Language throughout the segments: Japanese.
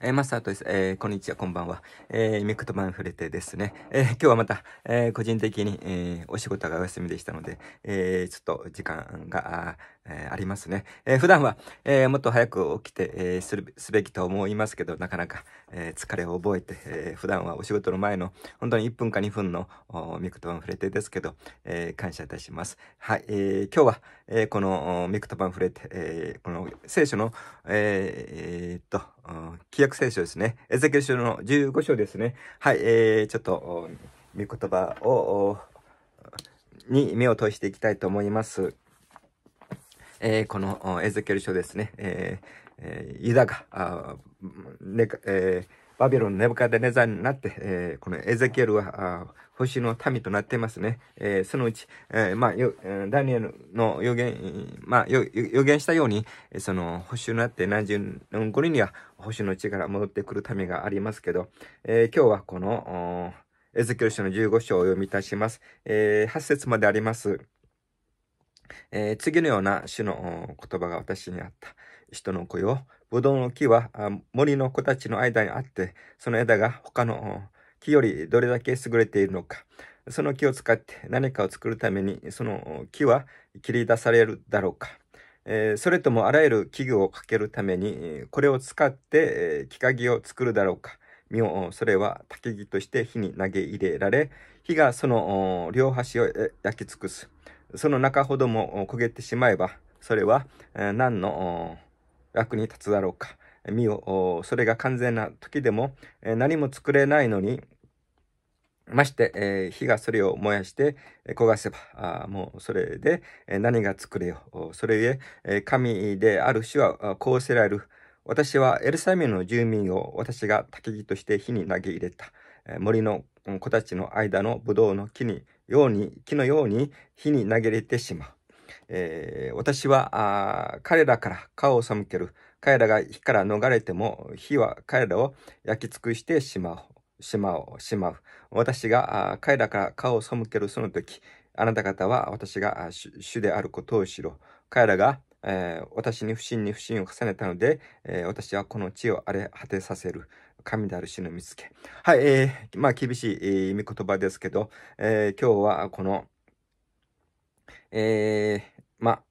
えー、マスターとです。えー、こんにちは、こんばんは。えー、ミクとマンフレテですね。えー、今日はまた、えー、個人的に、えー、お仕事がお休みでしたので、えー、ちょっと時間が、えー、ありますね。えー、普段は、えー、もっと早く起きて、えー、する、すべきと思いますけど、なかなか、えー、疲れを覚えて、えー、普段はお仕事の前の本当に1分か2分のミクトパンフレテですけど、えー、感謝いたします。はい、えー、今日は、えー、このミクトパンフレテ、えー、この聖書の、えー、えー、っと、規約聖書ですね。エゼキ書の15章ですね。はい、えー、ちょっと、御言葉を、に目を通していきたいと思います。えー、このエゼキル書ですね。えーユダが、あねえー、バビロンのネブカデネザーになって、えー、このエゼキエルは、星の民となっていますね。えー、そのうち、えー、まあ、ダニエルの予言、まあ、予言したように、その、星になって何十年後には、星の地から戻ってくる民がありますけど、えー、今日はこの、エゼキエル書の15章を読みいたします。えー、8節まであります。えー、次のような主の言葉が私にあった。人の子よ。ぶどうの木は森の子たちの間にあって、その枝が他の木よりどれだけ優れているのか。その木を使って何かを作るために、その木は切り出されるだろうか。それともあらゆる器具をかけるために、これを使って、木陰を作るだろうか。身を、それは竹木として火に投げ入れられ、火がその両端を焼き尽くす。その中ほども焦げてしまえば、それは何の役に立つだろうか。見よ、それが完全な時でも、何も作れないのに、まして、火がそれを燃やして焦がせば、もうそれで、何が作れよ。それゆえ神である主はこうせられる。私はエルサミムの住民を私が焚き木として火に投げ入れた。森の子たちの間のブドウの木にように木のように火に投げ入れてしまう。えー、私は彼らから顔を背ける。彼らが火から逃れても、火は彼らを焼き尽くしてしまう。しまう。しまう。私が彼らから顔を背けるその時、あなた方は私が主であることを知ろう。彼らが、えー、私に不信に不信を重ねたので、えー、私はこの地を荒れ果てさせる。神である死の見つけ。はい、えー、まあ厳しい、えー、見言葉ですけど、えー、今日はこの、えー、ま、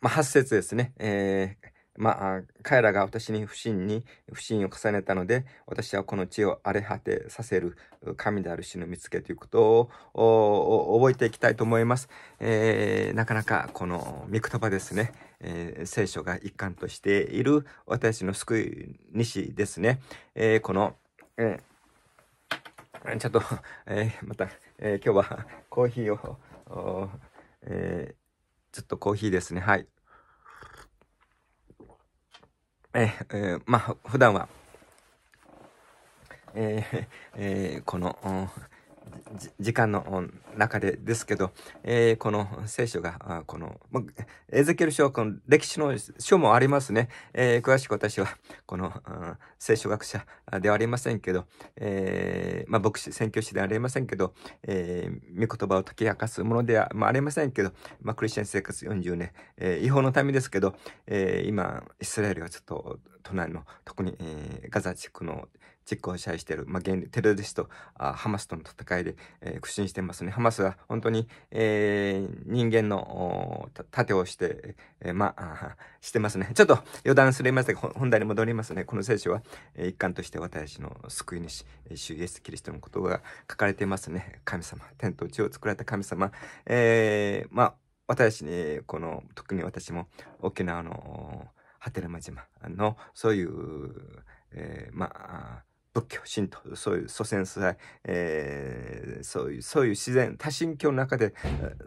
まあ、8節ですね。えー、まあ、彼らが私に不信に不信を重ねたので、私はこの地を荒れ果てさせる神である死の見つけということを覚えていきたいと思います。えー、なかなかこの御言葉ですね、えー、聖書が一貫としている私の救い主ですね。えー、この、えー、ちょっと、えまた、え今日はコーヒーを、えー、ちょっとコーヒーですね。はい。ええー、まあ、普段は、えー、えー、この、うん時間の中でですけど、えー、この聖書が、この、エゼキエル書、この歴史の書もありますね。えー、詳しく私は、この、聖書学者ではありませんけど、えー、まあ、牧師、宣教師ではありませんけど、えー、御言葉を解き明かすものでは、まあ、りませんけど、まあ、クリスチャン生活40年、えー、違法のためですけど、えー、今、イスラエルはちょっと、隣の特に、えー、ガザ地区の実行支配している、まあ、現テロリストあハマスとの戦いで、えー、苦心していますねハマスは本当に、えー、人間の盾をして、えー、まあ してますねちょっと余談すれませんが本題に戻りますねこの聖書は、えー、一貫として私の救い主主イエスキリストのことが書かれていますね神様天と地を作られた神様、えー、まあ私に、この、特に私も沖縄の波照間島のそういう、えー、まあ仏教神道そういう祖先祖代、えー、そういうそういう自然多神教の中で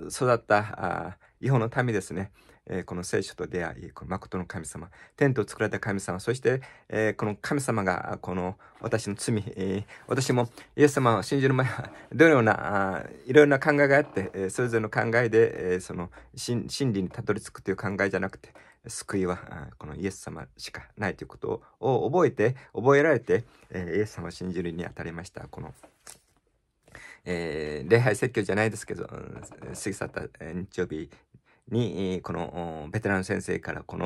育った違法の民ですね、えー、この聖書と出会いこの誠の神様天と作られた神様そして、えー、この神様がこの私の罪、えー、私もイエス様を信じる前はどのようないろいろな考えがあって、えそれぞれの考えで、えその真理にたどり着くという考えじゃなくて救いはこのイエス様しかないということを覚えて覚えられて、イエス様を信じるにあたりましたこの、えー、礼拝説教じゃないですけど、過ぎ去った日曜日にこのベテラン先生からこ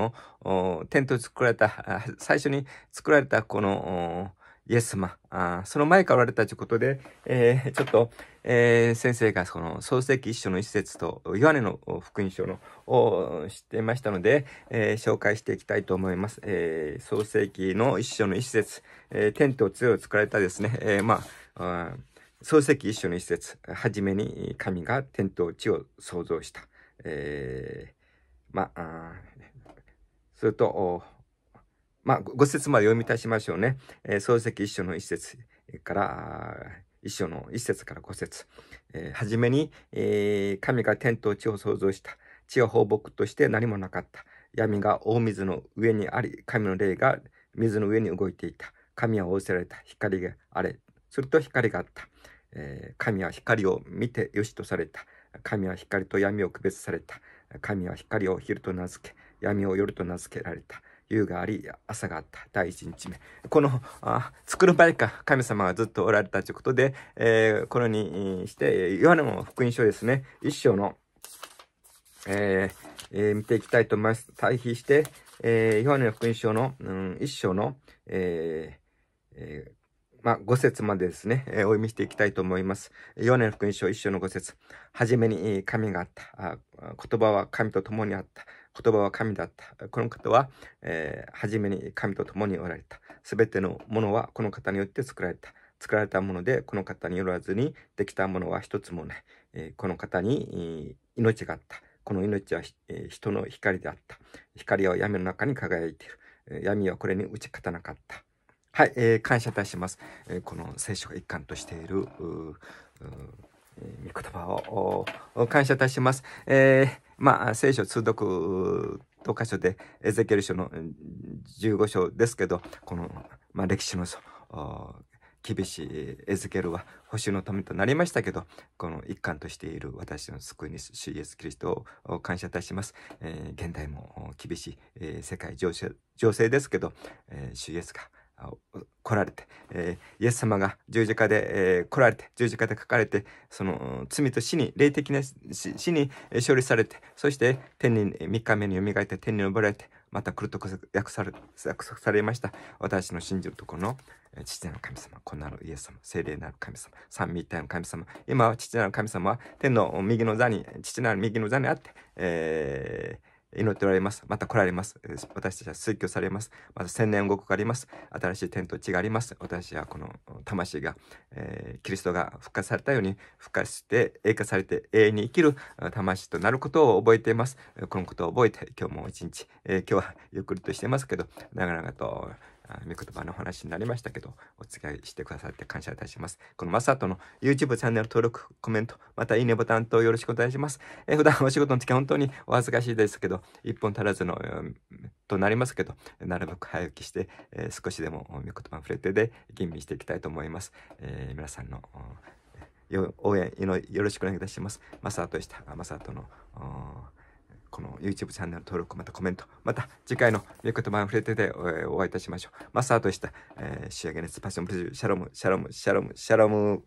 のテント作られた最初に作られたこのイエス様、あその前からおられたということで、えー、ちょっと、えー、先生がその創世記一章の一節とヨハネの福音書のを知っていましたので、えー、紹介していきたいと思います。え創世記の一章の一節、え天と地を作られたですね、えまあ、創世記一章の一節、はじめに神が天と地を創造した。えまあ、それと、まあ、節まで読み足しましょうね。えー、漱石一章の一節から、一章の一節から五節。えー、はじめに、えー、神が天と地を創造した。地は放牧として何もなかった。闇が大水の上にあり、神の霊が水の上に動いていた。神は仰せられた。光があれ。すると光があった。えー、神は光を見てよしとされた。神は光と闇を区別された。神は光を昼と名付け、闇を夜と名付けられた。夕があり、朝があった。第1日目。この、あ作る前か神様がずっとおられたということで、えー、このにして、ヨハネの福音書ですね、一章の、えーえー、見ていきたいと思います。対比して、えー、ヨハネの福音書の、うん、一章の、えーえーまあ、5節までですね、えー、お読みしていきたいと思います。ヨネの福音書1章の5節はじめに神があった。言葉は神と共にあった。言葉は神だった。この方は、えー、初めに神と共におられた。すべてのものはこの方によって作られた。作られたもので、この方によらずにできたものは一つもない。えー、この方に、命があった。この命は、えー、人の光であった。光は闇の中に輝いている。闇はこれに打ち勝たなかった。はい、えー、感謝いたします。えー、この聖書が一貫としている、御言葉を感謝いたします。えー、まあ、聖書通読と箇所で、エゼケル書の15章ですけど、この、まあ、歴史の厳しいエゼケルは保守のためとなりましたけど、この一環としている私の救いに主イエスキリストを感謝いたします。えー、現代も厳しい、えー、世界情勢ですけど、えー、主イエスが来られて、えー、イエス様が十字架で、えー、来られて十字架で書かれてその罪と死に霊的な死に勝利されてそして天に3日目によみがえって天に昇られてまた来ると約約束されました私の信じるところの父なる神様、子なるイエス様、聖霊なる神様、三位一体の神様、今は父なる神様は天の右の座に、父なる右の座にあって、えー祈っておられます。また来られます。私たちは推挙されます。また千年王国があります。新しい天と地があります。私はこの魂が、えー、キリストが復活されたように、復活して、栄化されて永遠に生きる魂となることを覚えています。このことを覚えて、今日も一日、えー、今日はゆっくりとしてますけど、長々とあ御言葉の話になりましたけど、お付き合いしてくださって感謝いたします。このマサトの YouTube チャンネル登録、コメント、またいいねボタンとよろしくお願いします。え普段お仕事の時は本当にお恥ずかしいですけど、一本足らずの、となりますけど、なるべく早起きして、えー、少しでも御言葉触れてで吟味していきたいと思います。えー、皆さんの応援よろしくお願いいたします。マサトでした。マサトのこの YouTube チャンネル登録、またコメント、また次回の見言葉フ触れてでお会いいたしましょう。マスターとした、えー、仕上げのスパッションプロジュシャロム、シャロム、シャロム、シャロム。